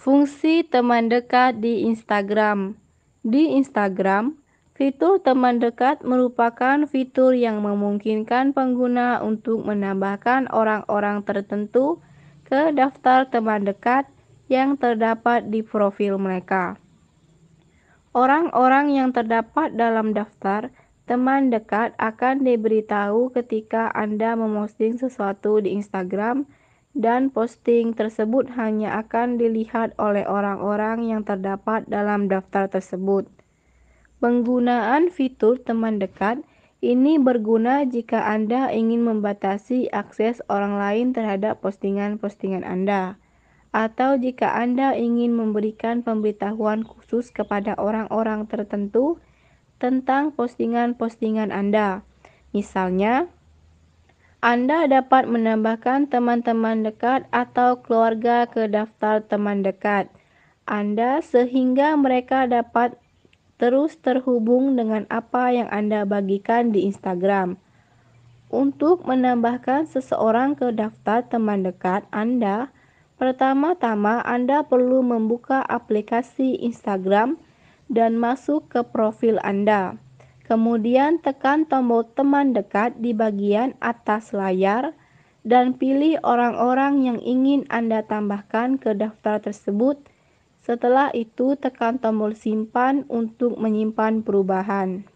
Fungsi teman dekat di Instagram. Di Instagram, fitur teman dekat merupakan fitur yang memungkinkan pengguna untuk menambahkan orang-orang tertentu ke daftar teman dekat yang terdapat di profil mereka. Orang-orang yang terdapat dalam daftar teman dekat akan diberitahu ketika Anda memposting sesuatu di Instagram dan posting tersebut hanya akan dilihat oleh orang-orang yang terdapat dalam daftar tersebut. Penggunaan fitur teman dekat ini berguna jika Anda ingin membatasi akses orang lain terhadap postingan-postingan Anda, atau jika Anda ingin memberikan pemberitahuan khusus kepada orang-orang tertentu tentang postingan-postingan Anda. Misalnya, anda dapat menambahkan teman-teman dekat atau keluarga ke daftar teman dekat Anda sehingga mereka dapat terus terhubung dengan apa yang Anda bagikan di Instagram. Untuk menambahkan seseorang ke daftar teman dekat Anda, pertama-tama Anda perlu membuka aplikasi Instagram dan masuk ke profil Anda. Kemudian tekan tombol teman dekat di bagian atas layar dan pilih orang-orang yang ingin Anda tambahkan ke daftar tersebut. Setelah itu tekan tombol simpan untuk menyimpan perubahan.